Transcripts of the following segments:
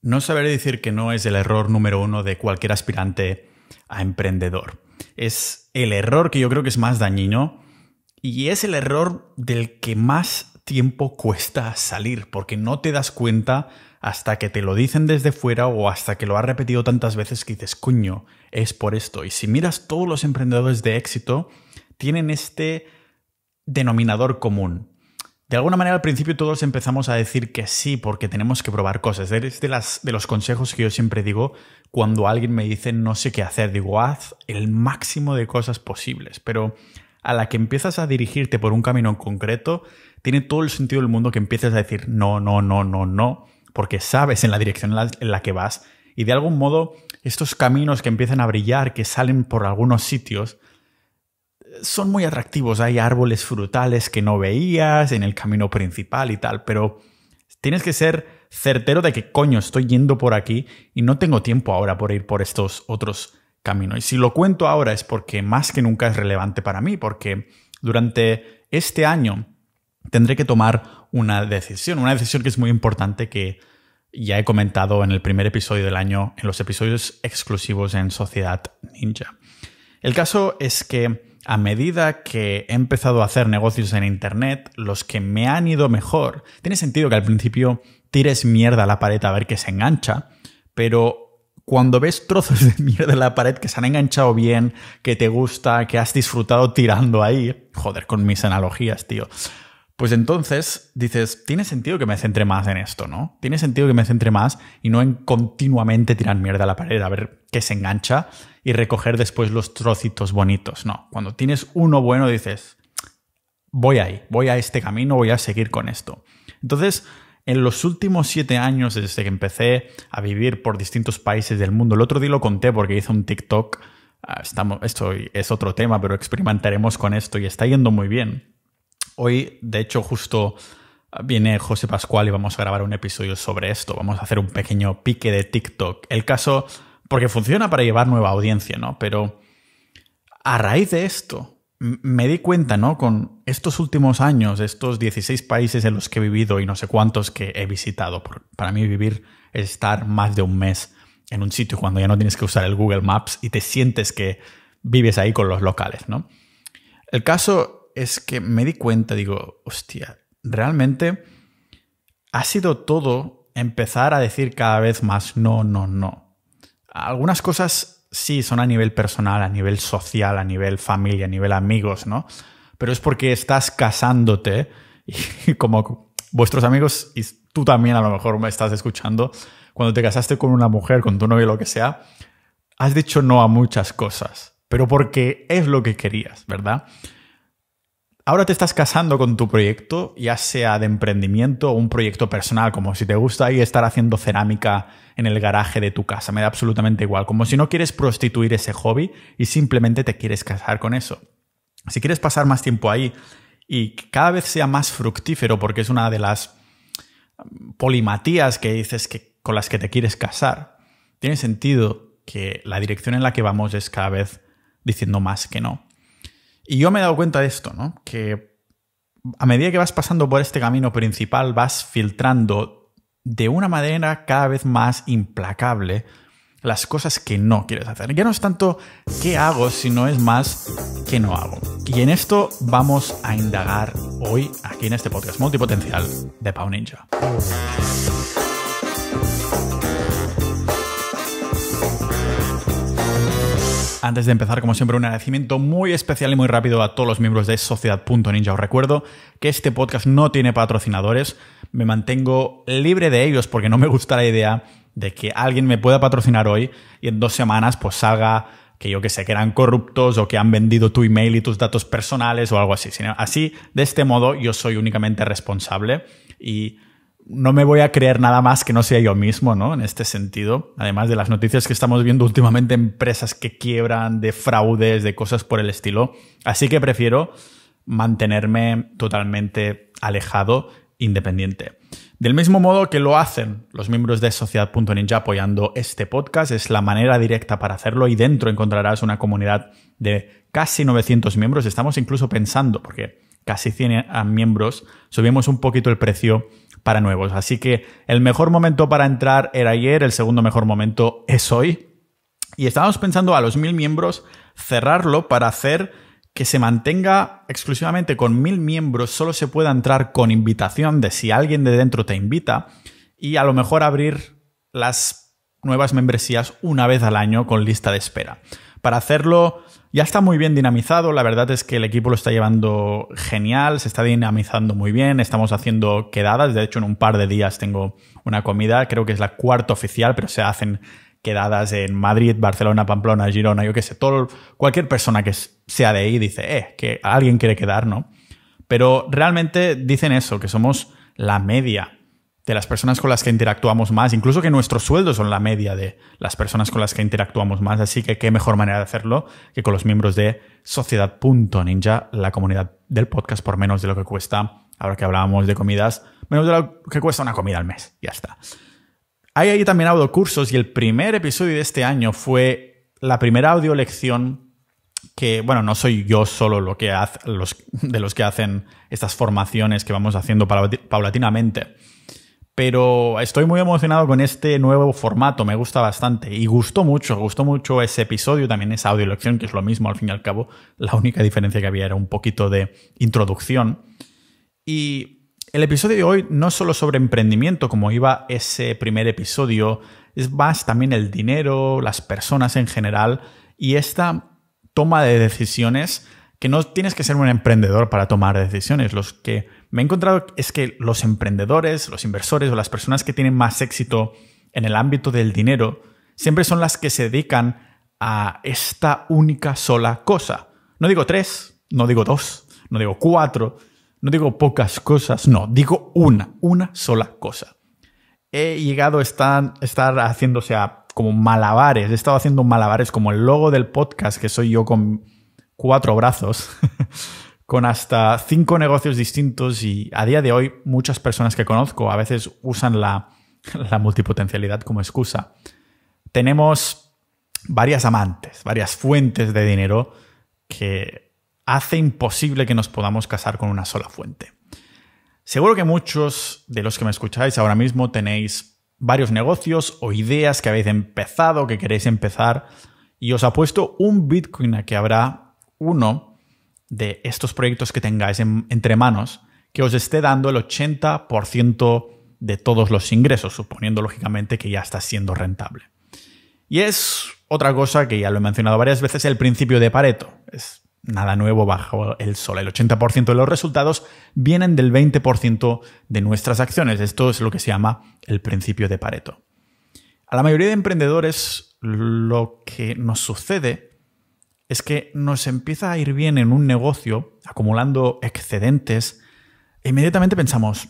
No sabré decir que no es el error número uno de cualquier aspirante a emprendedor. Es el error que yo creo que es más dañino y es el error del que más tiempo cuesta salir porque no te das cuenta hasta que te lo dicen desde fuera o hasta que lo has repetido tantas veces que dices, coño, es por esto. Y si miras todos los emprendedores de éxito, tienen este denominador común. De alguna manera al principio todos empezamos a decir que sí porque tenemos que probar cosas. Es de, los consejos que yo siempre digo cuando alguien me dice no sé qué hacer. Digo, haz el máximo de cosas posibles. Pero a la que empiezas a dirigirte por un camino en concreto, tiene todo el sentido del mundo que empieces a decir no, no, no, no, no, porque sabes en la dirección en la que vas. Y de algún modo, estos caminos que empiezan a brillar, que salen por algunos sitios, son muy atractivos. Hay árboles frutales que no veías en el camino principal y tal, pero tienes que ser certero de que coño estoy yendo por aquí y no tengo tiempo ahora por ir por estos otros caminos. Y si lo cuento ahora es porque más que nunca es relevante para mí, porque durante este año tendré que tomar una decisión, una decisión que es muy importante que ya he comentado en el primer episodio del año, en los episodios exclusivos en Sociedad Ninja. El caso es que a medida que he empezado a hacer negocios en Internet, los que me han ido mejor, tiene sentido que al principio tires mierda a la pared a ver que se engancha, pero cuando ves trozos de mierda en la pared que se han enganchado bien, que te gusta, que has disfrutado tirando ahí, joder, con mis analogías, tío pues entonces dices, tiene sentido que me centre más en esto, ¿no? Tiene sentido que me centre más y no en continuamente tirar mierda a la pared, a ver qué se engancha y recoger después los trocitos bonitos, ¿no? Cuando tienes uno bueno dices, voy ahí, voy a este camino, voy a seguir con esto. Entonces, en los últimos siete años, desde que empecé a vivir por distintos países del mundo, el otro día lo conté porque hice un TikTok, ah, estamos, esto es otro tema, pero experimentaremos con esto y está yendo muy bien Hoy, de hecho, justo ah, viene José Pascual y vamos a grabar un episodio sobre esto. Vamos a hacer un pequeño pique de TikTok. El caso, porque funciona para llevar nueva audiencia, ¿no? Pero a raíz de esto, me di cuenta, ¿no? Con estos últimos años, estos 16 países en los que he vivido y no sé cuántos que he visitado. Para mí vivir es estar más de un mes en un sitio cuando ya no tienes que usar el Google Maps y te sientes que vives ahí con los locales, ¿no? El caso es que me di cuenta, digo, hostia, realmente ha sido todo empezar a decir cada vez más no, no, no. Algunas cosas sí son a nivel personal, a nivel social, a nivel familia, a nivel amigos, ¿no? Pero es porque estás casándote y como vuestros amigos y tú también a lo mejor me estás escuchando, cuando te casaste con una mujer, con tu novio, lo que sea, has dicho no a muchas cosas, pero porque es lo que querías, ¿verdad? ahora te estás casando con tu proyecto, ya sea de emprendimiento o un proyecto personal, como si te gusta ahí estar haciendo cerámica en el garaje de tu casa, me da absolutamente igual, como si no quieres prostituir ese hobby y simplemente te quieres casar con eso. Si quieres pasar más tiempo ahí y cada vez sea más fructífero, porque es una de las mm, polimatías que dices que con las que te quieres casar, tiene sentido que la dirección en la que vamos es cada vez diciendo más que no. Y yo me he dado cuenta de esto, ¿no? Que a medida que vas pasando por este camino principal, vas filtrando de una manera cada vez más implacable las cosas que no quieres hacer. Ya no es tanto qué hago, sino es más qué no hago. Y en esto vamos a indagar hoy aquí en este podcast multipotencial de Pau Ninja. Antes de empezar, como siempre, un agradecimiento muy especial y muy rápido a todos los miembros de Sociedad.ninja. Os recuerdo que este podcast no tiene patrocinadores. Me mantengo libre de ellos porque no me gusta la idea de que alguien me pueda patrocinar hoy y en dos semanas pues salga que yo que sé, que eran corruptos o que han vendido tu email y tus datos personales o algo así. Así, de este modo, yo soy únicamente responsable y no me voy a creer nada más que no sea yo mismo, ¿no? En este sentido, además de las noticias que estamos viendo últimamente, empresas que quiebran, de fraudes, de cosas por el estilo. Así que prefiero mantenerme totalmente alejado, independiente. Del mismo modo que lo hacen los miembros de Sociedad.ninja apoyando este podcast, es la manera directa para hacerlo y dentro encontrarás una comunidad de casi 900 miembros. Estamos incluso pensando, porque casi 100 miembros, subimos un poquito el precio nuevos. Así que el mejor momento para entrar era ayer, el segundo mejor momento es hoy. Y estábamos pensando a los mil miembros cerrarlo para hacer que se mantenga exclusivamente con mil miembros, solo se pueda entrar con invitación de si alguien de dentro te invita y a lo mejor abrir las nuevas membresías una vez al año con lista de espera para hacerlo. Ya está muy bien dinamizado, la verdad es que el equipo lo está llevando genial, se está dinamizando muy bien, estamos haciendo quedadas, de hecho en un par de días tengo una comida, creo que es la cuarta oficial, pero se hacen quedadas en Madrid, Barcelona, Pamplona, Girona, yo qué sé, cualquier persona que sea de ahí dice, eh, que alguien quiere quedar, ¿no? Pero realmente dicen eso, que somos la media de las personas con las que interactuamos más, incluso que nuestros sueldos son la media de las personas con las que interactuamos más, así que qué mejor manera de hacerlo que con los miembros de sociedad.ninja, la comunidad del podcast por menos de lo que cuesta, ahora que hablábamos de comidas, menos de lo que cuesta una comida al mes, ya está. Hay ahí también audio cursos y el primer episodio de este año fue la primera audio lección que, bueno, no soy yo solo lo que hace, los, de los que hacen estas formaciones que vamos haciendo paulatinamente pero estoy muy emocionado con este nuevo formato, me gusta bastante y gustó mucho, gustó mucho ese episodio, también esa lección, que es lo mismo al fin y al cabo, la única diferencia que había era un poquito de introducción. Y el episodio de hoy no es solo sobre emprendimiento, como iba ese primer episodio, es más también el dinero, las personas en general y esta toma de decisiones que no tienes que ser un emprendedor para tomar decisiones, los que me he encontrado es que los emprendedores, los inversores o las personas que tienen más éxito en el ámbito del dinero siempre son las que se dedican a esta única sola cosa. No digo tres, no digo dos, no digo cuatro, no digo pocas cosas, no, digo una, una sola cosa. He llegado a estar, haciéndose como malabares, he estado haciendo malabares como el logo del podcast que soy yo con cuatro brazos. con hasta cinco negocios distintos y a día de hoy muchas personas que conozco a veces usan la, multipotencialidad como excusa. Tenemos varias amantes, varias fuentes de dinero que hace imposible que nos podamos casar con una sola fuente. Seguro que muchos de los que me escucháis ahora mismo tenéis varios negocios o ideas que habéis empezado, que queréis empezar, y os apuesto un Bitcoin a que habrá uno de estos proyectos que tengáis entre manos que os esté dando el 80% de todos los ingresos, suponiendo lógicamente que ya está siendo rentable. Y es otra cosa que ya lo he mencionado varias veces, el principio de Pareto. Es nada nuevo bajo el sol. El 80% de los resultados vienen del 20% de nuestras acciones. Esto es lo que se llama el principio de Pareto. A la mayoría de emprendedores lo que nos sucede es que nos empieza a ir bien en un negocio, acumulando excedentes, e inmediatamente pensamos,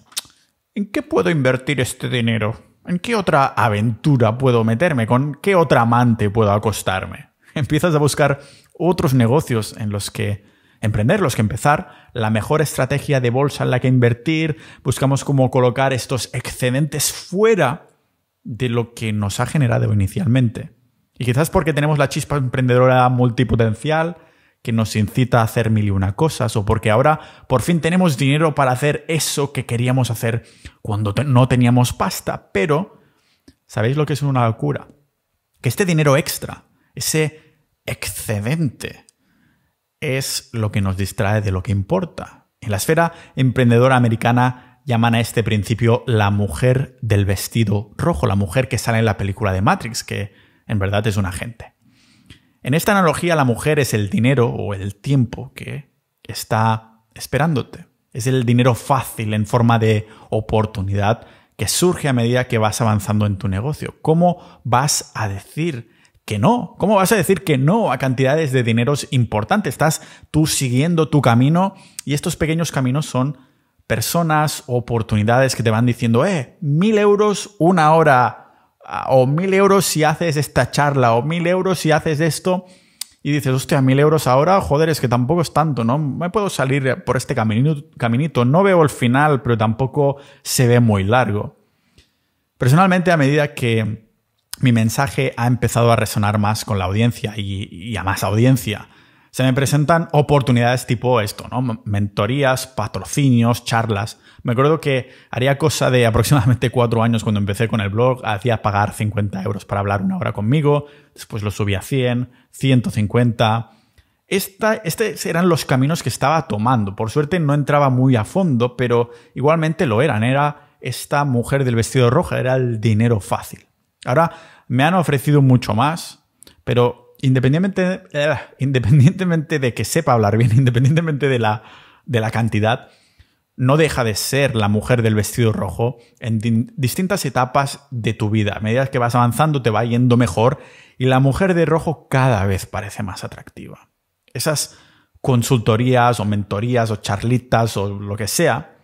¿en qué puedo invertir este dinero? ¿En qué otra aventura puedo meterme? ¿Con qué otra amante puedo acostarme? Empiezas a buscar otros negocios en los que emprender, los que empezar, la mejor estrategia de bolsa en la que invertir, buscamos cómo colocar estos excedentes fuera de lo que nos ha generado inicialmente. Y quizás porque tenemos la chispa emprendedora multipotencial que nos incita a hacer mil y una cosas, o porque ahora por fin tenemos dinero para hacer eso que queríamos hacer cuando no teníamos pasta. Pero, ¿sabéis lo que es una locura? Que este dinero extra, ese excedente, es lo que nos distrae de lo que importa. En la esfera emprendedora americana llaman a este principio la mujer del vestido rojo, la mujer que sale en la película de Matrix, que en verdad es un agente. En esta analogía la mujer es el dinero o el tiempo que está esperándote. Es el dinero fácil en forma de oportunidad que surge a medida que vas avanzando en tu negocio. ¿Cómo vas a decir que no? ¿Cómo vas a decir que no a cantidades de dinero importantes? Estás tú siguiendo tu camino y estos pequeños caminos son personas, oportunidades que te van diciendo, eh, mil euros una hora o mil euros si haces esta charla, o mil euros si haces esto, y dices, hostia, mil euros ahora, joder, es que tampoco es tanto, ¿no? Me puedo salir por este caminito, No veo el final, pero tampoco se ve muy largo. Personalmente, a medida que mi mensaje ha empezado a resonar más con la audiencia y a más audiencia, se me presentan oportunidades tipo esto, ¿no? Mentorías, patrocinios, charlas. Me acuerdo que haría cosa de aproximadamente cuatro años cuando empecé con el blog, hacía pagar 50 euros para hablar una hora conmigo, después lo subí a 100, 150. Esta, estos eran los caminos que estaba tomando. Por suerte no entraba muy a fondo, pero igualmente lo eran. Era esta mujer del vestido rojo, era el dinero fácil. Ahora me han ofrecido mucho más, pero eh, independientemente, de que sepa hablar bien, independientemente de la, cantidad, no deja de ser la mujer del vestido rojo en distintas etapas de tu vida. A medida que vas avanzando te va yendo mejor y la mujer de rojo cada vez parece más atractiva. Esas consultorías o mentorías o charlitas o lo que sea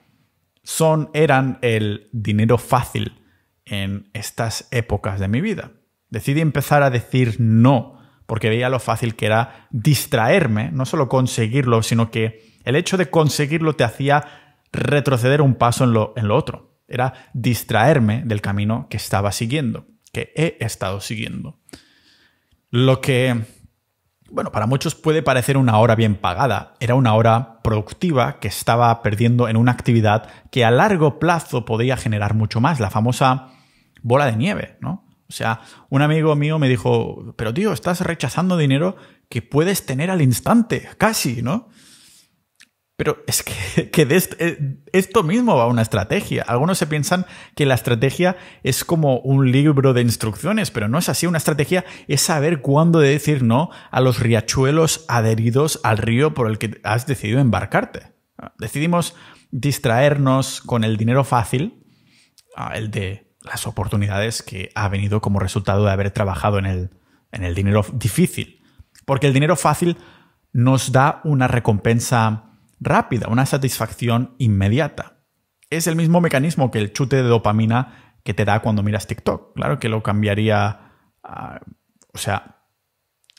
son, eran el dinero fácil en estas épocas de mi vida. Decidí empezar a decir no porque veía lo fácil que era distraerme, no solo conseguirlo, sino que el hecho de conseguirlo te hacía retroceder un paso en lo, en lo otro. Era distraerme del camino que estaba siguiendo, que he estado siguiendo. Lo que, bueno, para muchos puede parecer una hora bien pagada, era una hora productiva que estaba perdiendo en una actividad que a largo plazo podía generar mucho más, la famosa bola de nieve, ¿no? O sea, un amigo mío me dijo, pero tío, estás rechazando dinero que puedes tener al instante, casi, ¿no? Pero es que, eh, esto mismo va a una estrategia. Algunos se piensan que la estrategia es como un libro de instrucciones, pero no es así. Una estrategia es saber cuándo decir no a los riachuelos adheridos al río por el que has decidido embarcarte. Ah, decidimos distraernos con el dinero fácil, ah, el de las oportunidades que ha venido como resultado de haber trabajado en el, dinero difícil. Porque el dinero fácil nos da una recompensa rápida, una satisfacción inmediata. Es el mismo mecanismo que el chute de dopamina que te da cuando miras TikTok. Claro que lo cambiaría, ah, o sea,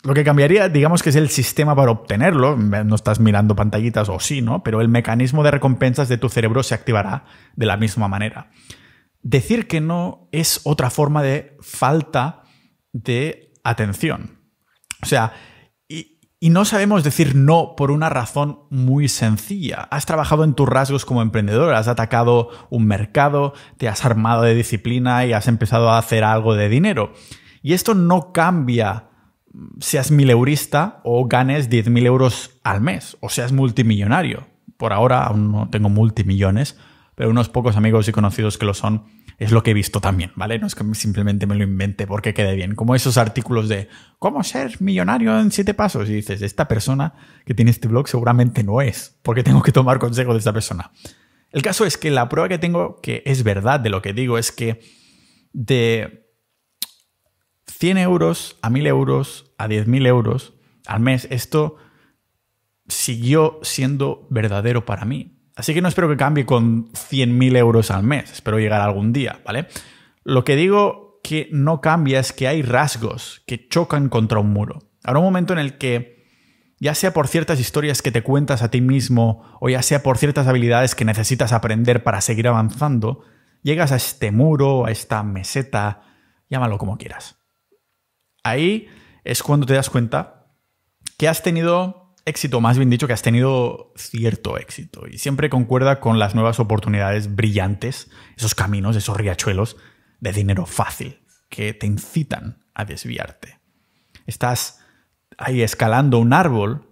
lo que cambiaría, digamos que es el sistema para obtenerlo. No estás mirando pantallitas o sí, ¿no? Pero el mecanismo de recompensas de tu cerebro se activará de la misma manera. Decir que no es otra forma de falta de atención. O sea, y, no sabemos decir no por una razón muy sencilla. Has trabajado en tus rasgos como emprendedor, has atacado un mercado, te has armado de disciplina y has empezado a hacer algo de dinero. Y esto no cambia mm, seas mileurista o ganes 10.000 euros al mes o seas multimillonario. Por ahora aún no tengo multimillones, pero unos pocos amigos y conocidos que lo son es lo que he visto también, ¿vale? No es que simplemente me lo invente porque quede bien. Como esos artículos de cómo ser millonario en siete pasos. Y dices, esta persona que tiene este blog seguramente no es, porque tengo que tomar consejo de esta persona. El caso es que la prueba que tengo que es verdad de lo que digo es que de 100 euros a 1000 euros a 10.000 euros al mes, esto siguió siendo verdadero para mí, Así que no espero que cambie con 100.000 euros al mes, espero llegar algún día, ¿vale? Lo que digo que no cambia es que hay rasgos que chocan contra un muro. Habrá un momento en el que, ya sea por ciertas historias que te cuentas a ti mismo o ya sea por ciertas habilidades que necesitas aprender para seguir avanzando, llegas a este muro, a esta meseta, llámalo como quieras. Ahí es cuando te das cuenta que has tenido éxito, más bien dicho, que has tenido cierto éxito y siempre concuerda con las nuevas oportunidades brillantes, esos caminos, esos riachuelos de dinero fácil que te incitan a desviarte. Estás ahí escalando un árbol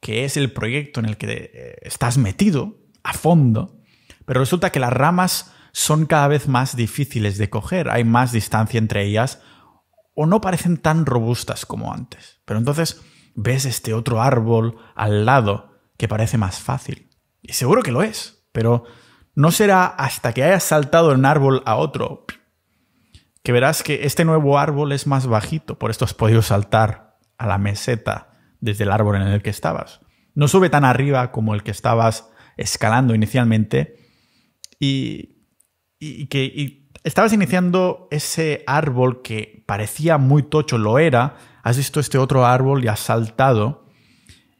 que es el proyecto en el que eh, estás metido a fondo, pero resulta que las ramas son cada vez más difíciles de coger, hay más distancia entre ellas o no parecen tan robustas como antes. Pero entonces ves este otro árbol al lado que parece más fácil. Y seguro que lo es, pero no será hasta que hayas saltado de un árbol a otro que verás que este nuevo árbol es más bajito, por esto has podido saltar a la meseta desde el árbol en el que estabas. No sube tan arriba como el que estabas escalando inicialmente y, que estabas iniciando ese árbol que parecía muy tocho, lo era, has visto este otro árbol y has saltado.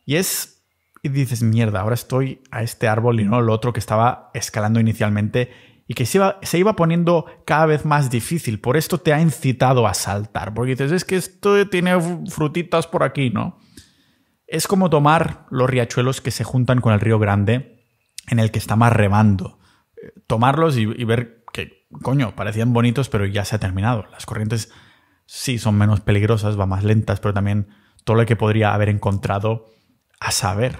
Y es. Y dices, mierda, ahora estoy a este árbol y no al otro que estaba escalando inicialmente y que se iba, se iba, poniendo cada vez más difícil. Por esto te ha incitado a saltar, porque dices, es que esto tiene frutitas por aquí, ¿no? Es como tomar los riachuelos que se juntan con el río grande en el que está más remando. Eh, tomarlos y, y ver que, coño, parecían bonitos, pero ya se ha terminado. Las corrientes sí son menos peligrosas, va más lentas, pero también todo lo que podría haber encontrado a saber.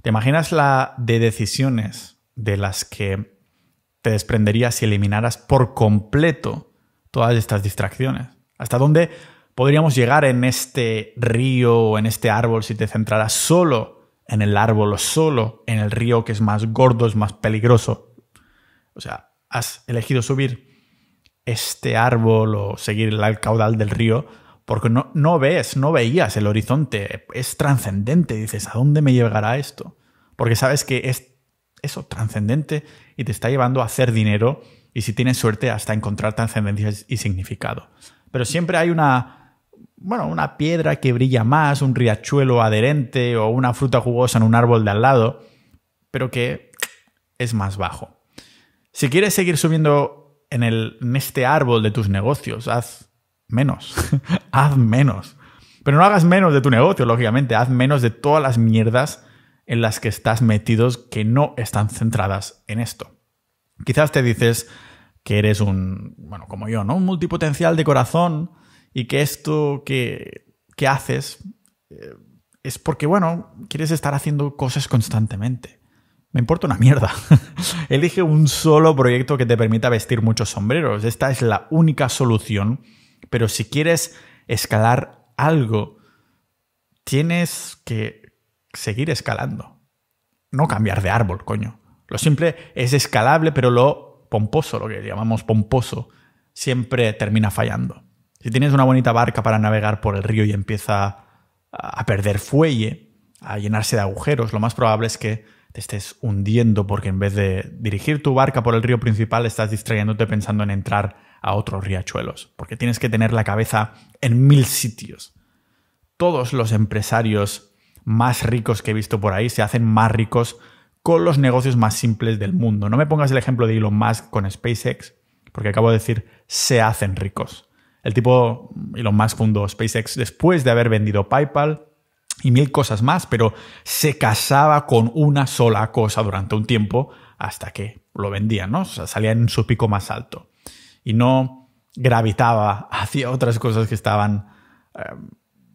¿Te imaginas la de decisiones de las que te desprenderías si eliminaras por completo todas estas distracciones? ¿Hasta dónde podríamos llegar en este río o en este árbol si te centraras solo en el árbol o solo en el río que es más gordo, es más peligroso? O sea, has elegido subir este árbol o seguir el caudal del río, porque no, ves, no veías el horizonte, es trascendente, dices, ¿a dónde me llevará esto? Porque sabes que es eso, trascendente, y te está llevando a hacer dinero y si tienes suerte hasta encontrar trascendencia y significado. Pero siempre hay una, bueno, una piedra que brilla más, un riachuelo adherente o una fruta jugosa en un árbol de al lado, pero que es más bajo. Si quieres seguir subiendo en, este árbol de tus negocios. Haz menos. haz menos. Pero no hagas menos de tu negocio, lógicamente. Haz menos de todas las mierdas en las que estás metidos que no están centradas en esto. Quizás te dices que eres un, bueno, como yo, ¿no? Un multipotencial de corazón y que esto que, que haces eh, es porque, bueno, quieres estar haciendo cosas constantemente. Me importa una mierda. Elige un solo proyecto que te permita vestir muchos sombreros. Esta es la única solución. Pero si quieres escalar algo, tienes que seguir escalando. No cambiar de árbol, coño. Lo simple es escalable, pero lo pomposo, lo que llamamos pomposo, siempre termina fallando. Si tienes una bonita barca para navegar por el río y empieza a perder fuelle, a llenarse de agujeros, lo más probable es que te estés hundiendo porque en vez de dirigir tu barca por el río principal estás distrayéndote pensando en entrar a otros riachuelos, porque tienes que tener la cabeza en mil sitios. Todos los empresarios más ricos que he visto por ahí se hacen más ricos con los negocios más simples del mundo. No me pongas el ejemplo de Elon Musk con SpaceX, porque acabo de decir se hacen ricos. El tipo Elon Musk fundó SpaceX después de haber vendido PayPal, y mil cosas más, pero se casaba con una sola cosa durante un tiempo hasta que lo vendía. ¿no? O sea, salía en su pico más alto. Y no gravitaba hacia otras cosas que estaban, em,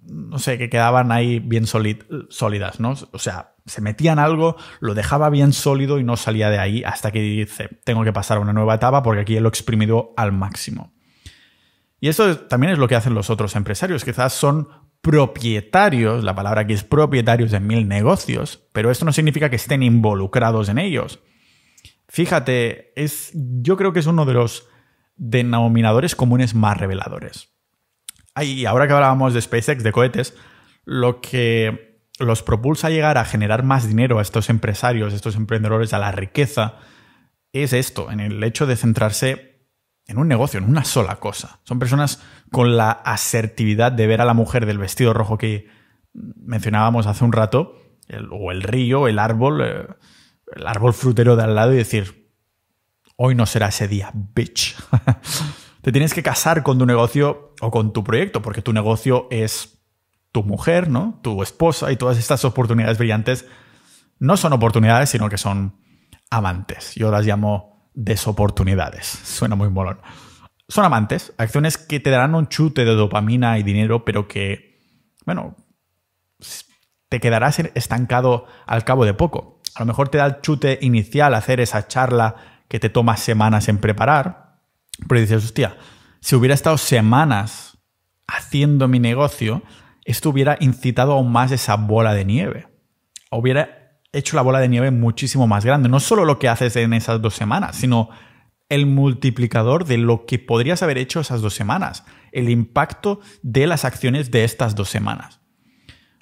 no sé, que quedaban ahí bien sólidas, ¿no? O sea, se metía en algo, lo dejaba bien sólido y no salía de ahí hasta que dice, tengo que pasar a una nueva etapa porque aquí lo he exprimido al máximo. Y eso también es lo que hacen los otros empresarios, quizás son propietarios, la palabra que es propietarios de mil negocios, pero esto no significa que estén involucrados en ellos. Fíjate, es, yo creo que es uno de los denominadores comunes más reveladores. Y ahora que hablábamos de SpaceX, de cohetes, lo que los propulsa a llegar a generar más dinero a estos empresarios, a estos emprendedores, a la riqueza, es esto, en el hecho de centrarse en un negocio, en una sola cosa. Son personas con la asertividad de ver a la mujer del vestido rojo que mencionábamos hace un rato, o el río, el árbol, eh, el árbol frutero de al lado y decir, hoy no será ese día, bitch. Te tienes que casar con tu negocio o con tu proyecto, porque tu negocio es tu mujer, ¿no? Tu esposa y todas estas oportunidades brillantes no son oportunidades, sino que son amantes. Yo las llamo desoportunidades. Suena muy molón. Son amantes, acciones que te darán un chute de dopamina y dinero, pero que, bueno, te quedarás estancado al cabo de poco. A lo mejor te da el chute inicial hacer esa charla que te tomas semanas en preparar, pero dices, hostia, si hubiera estado semanas haciendo mi negocio, esto hubiera incitado aún más esa bola de nieve. Hubiera hecho la bola de nieve muchísimo más grande. No solo lo que haces en esas dos semanas, sino el multiplicador de lo que podrías haber hecho esas dos semanas, el impacto de las acciones de estas dos semanas.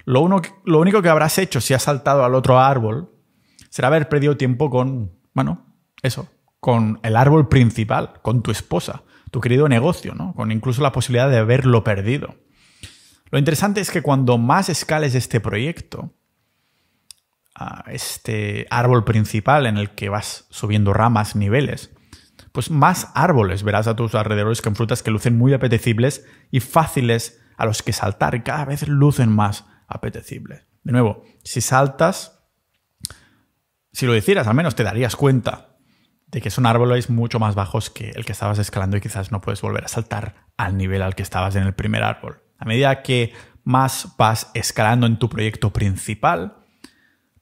Lo, único que habrás hecho si has saltado al otro árbol será haber perdido tiempo con, bueno, eso, con el árbol principal, con tu esposa, tu querido negocio, ¿no? con incluso la posibilidad de haberlo perdido. Lo interesante es que cuando más escales este proyecto, este árbol principal en el que vas subiendo ramas, niveles, pues más árboles verás a tus alrededores con frutas que lucen muy apetecibles y fáciles a los que saltar y cada vez lucen más apetecibles. De nuevo, si saltas, si lo hicieras al menos te darías cuenta de que son árboles mucho más bajos que el que estabas escalando y quizás no puedes volver a saltar al nivel al que estabas en el primer árbol. A medida que más vas escalando en tu proyecto principal,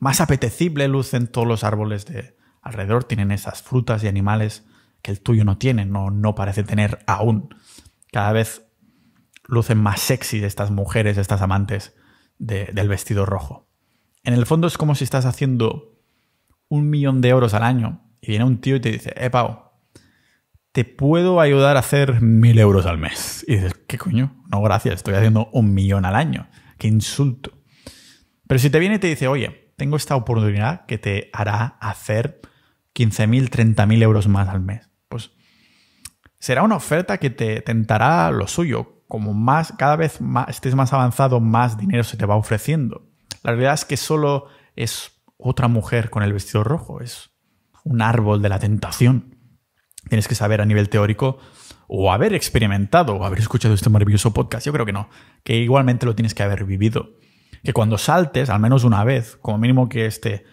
más apetecible lucen todos los árboles de alrededor, tienen esas frutas y animales que el tuyo no tiene, no, no parece tener aún. Cada vez lucen más sexy estas mujeres, estas amantes del vestido rojo. En el fondo es como si estás haciendo un millón de euros al año y viene un tío y te dice, eh, Pau, te puedo ayudar a hacer mil euros al mes. Y dices, ¿qué coño? No, gracias, estoy haciendo un millón al año. Qué insulto. Pero si te viene y te dice, oye, tengo esta oportunidad que te hará hacer 15.000, 30.000 euros más al mes. Pues será una oferta que te tentará lo suyo. Como más, cada vez más, estés más avanzado, más dinero se te va ofreciendo. La realidad es que solo es otra mujer con el vestido rojo, es un árbol de la tentación. Tienes que saber a nivel teórico o haber experimentado o haber escuchado este maravilloso podcast. Yo creo que no, que igualmente lo tienes que haber vivido que cuando saltes, al menos una vez, como mínimo que este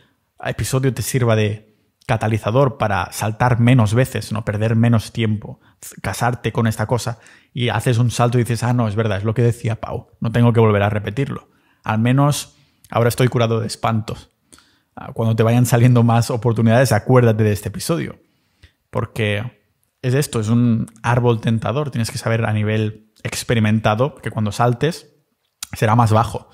episodio te sirva de catalizador para saltar menos veces, no perder menos tiempo, casarte con esta cosa y haces un salto y dices, ah, no, es verdad, es lo que decía Pau, no tengo que volver a repetirlo. Al menos ahora estoy curado de espantos. Ah, cuando te vayan saliendo más oportunidades, acuérdate de este episodio. Porque es esto, es un árbol tentador, tienes que saber a nivel experimentado que cuando saltes será más bajo.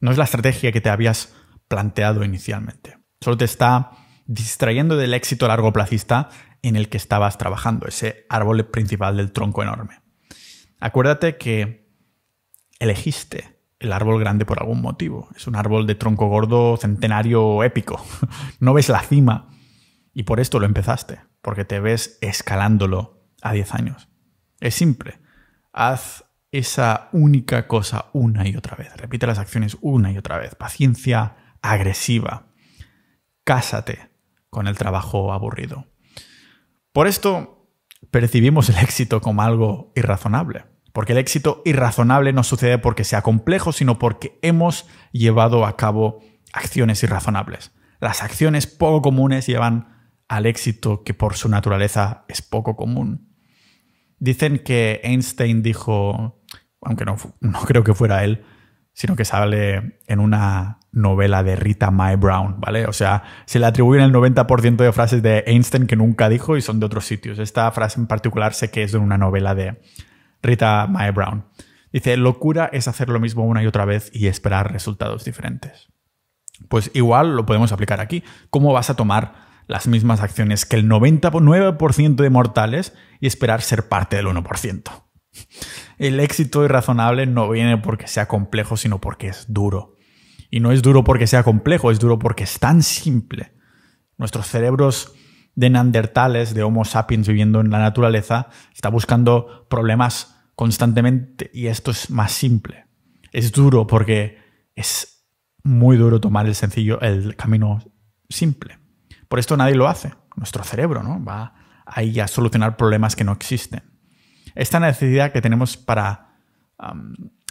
No es la estrategia que te habías planteado inicialmente. Solo te está distrayendo del éxito largo plazista en el que estabas trabajando, ese árbol principal del tronco enorme. Acuérdate que elegiste el árbol grande por algún motivo. Es un árbol de tronco gordo, centenario, épico. No ves la cima y por esto lo empezaste, porque te ves escalándolo a 10 años. Es simple. Haz esa única cosa una y otra vez. Repite las acciones una y otra vez. Paciencia agresiva. Cásate con el trabajo aburrido. Por esto percibimos el éxito como algo irrazonable. Porque el éxito irrazonable no sucede porque sea complejo, sino porque hemos llevado a cabo acciones irrazonables. Las acciones poco comunes llevan al éxito que por su naturaleza es poco común. Dicen que Einstein dijo, aunque no, creo que fuera él, sino que sale en una novela de Rita Mae Brown, ¿vale? O sea, se le atribuyen el 90% de frases de Einstein que nunca dijo y son de otros sitios. Esta frase en particular sé que es de una novela de Rita Mae Brown. Dice, locura es hacer lo mismo una y otra vez y esperar resultados diferentes. Pues igual lo podemos aplicar aquí. ¿Cómo vas a tomar las mismas acciones que el 99% de mortales y esperar ser parte del 1%? El éxito irrazonable no viene porque sea complejo, sino porque es duro. Y no es duro porque sea complejo, es duro porque es tan simple. Nuestros cerebros de neandertales, de Homo sapiens viviendo en la naturaleza, está buscando problemas constantemente y esto es más simple. Es duro porque es muy duro tomar el sencillo, el camino simple. Por esto nadie lo hace. Nuestro cerebro ¿no? va ahí a solucionar problemas que no existen. Esta necesidad que tenemos para,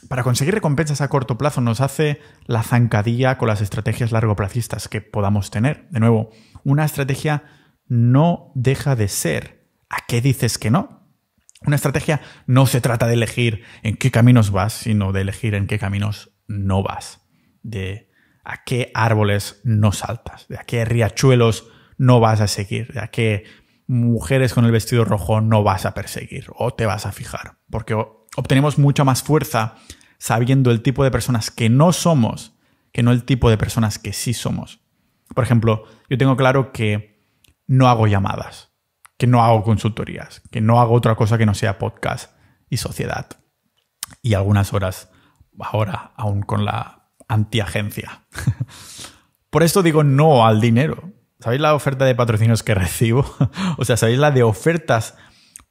para conseguir recompensas a corto plazo nos hace la zancadilla con las estrategias largoplacistas que podamos tener. De nuevo, una estrategia no deja de ser. ¿A qué dices que no? Una estrategia no se trata de elegir en qué caminos vas, sino de elegir en qué caminos no vas, de a qué árboles no saltas, de a qué riachuelos no vas a seguir, de a qué mujeres con el vestido rojo no vas a perseguir o te vas a fijar, porque obtenemos mucha más fuerza sabiendo el tipo de personas que no somos que no el tipo de personas que sí somos. Por ejemplo, yo tengo claro que no hago llamadas, que no hago consultorías, que no hago otra cosa que no sea podcast y sociedad. Y algunas horas ahora aún con la antiagencia. Por esto digo no al dinero, ¿Sabéis la oferta de patrocinios que recibo? o sea, ¿sabéis la de ofertas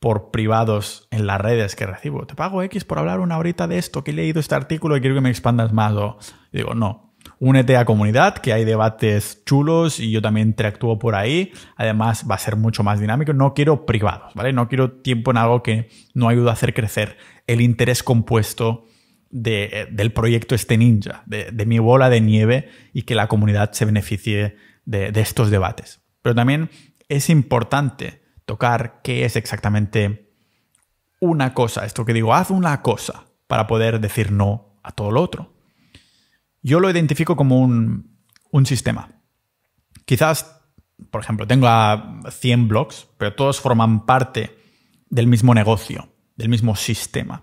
por privados en las redes que recibo? Te pago X por hablar una horita de esto, que he leído este artículo y quiero que me expandas más. digo, no. Únete a comunidad, que hay debates chulos y yo también interactúo por ahí. Además, va a ser mucho más dinámico. No quiero privados, ¿vale? No quiero tiempo en algo que no ayuda a hacer crecer el interés compuesto eh, del proyecto este ninja, de mi bola de nieve y que la comunidad se beneficie de, estos debates. Pero también es importante tocar qué es exactamente una cosa, esto que digo, haz una cosa para poder decir no a todo lo otro. Yo lo identifico como un, un sistema. Quizás, por ejemplo, tengo a 100 blogs, pero todos forman parte del mismo negocio, del mismo sistema.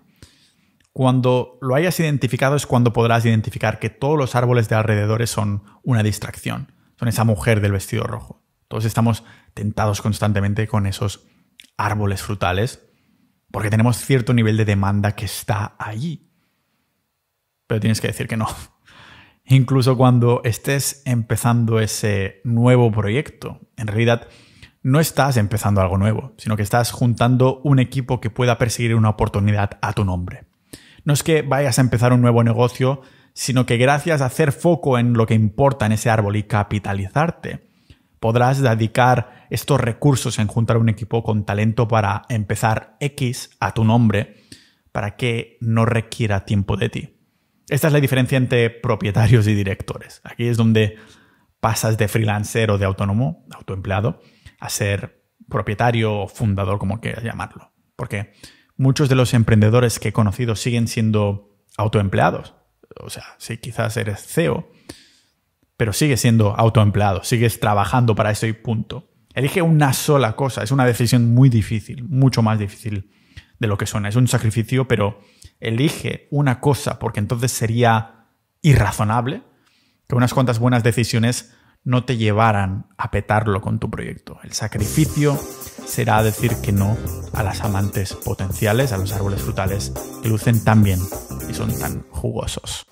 Cuando lo hayas identificado es cuando podrás identificar que todos los árboles de alrededores son una distracción son esa mujer del vestido rojo. Todos estamos tentados constantemente con esos árboles frutales porque tenemos cierto nivel de demanda que está allí. Pero tienes que decir que no. Incluso cuando estés empezando ese nuevo proyecto, en realidad no estás empezando algo nuevo, sino que estás juntando un equipo que pueda perseguir una oportunidad a tu nombre. No es que vayas a empezar un nuevo negocio sino que gracias a hacer foco en lo que importa en ese árbol y capitalizarte, podrás dedicar estos recursos en juntar un equipo con talento para empezar X a tu nombre, para que no requiera tiempo de ti. Esta es la diferencia entre propietarios y directores. Aquí es donde pasas de freelancer o de autónomo, autoempleado, a ser propietario o fundador, como quieras llamarlo. Porque muchos de los emprendedores que he conocido siguen siendo autoempleados o sea, sí, quizás eres CEO, pero sigues siendo autoempleado, sigues trabajando para eso y punto. Elige una sola cosa, es una decisión muy difícil, mucho más difícil de lo que suena, es un sacrificio, pero elige una cosa, porque entonces sería irrazonable que unas cuantas buenas decisiones no te llevaran a petarlo con tu proyecto. El sacrificio será decir que no a las amantes potenciales, a los árboles frutales que lucen tan bien y son tan jugosos.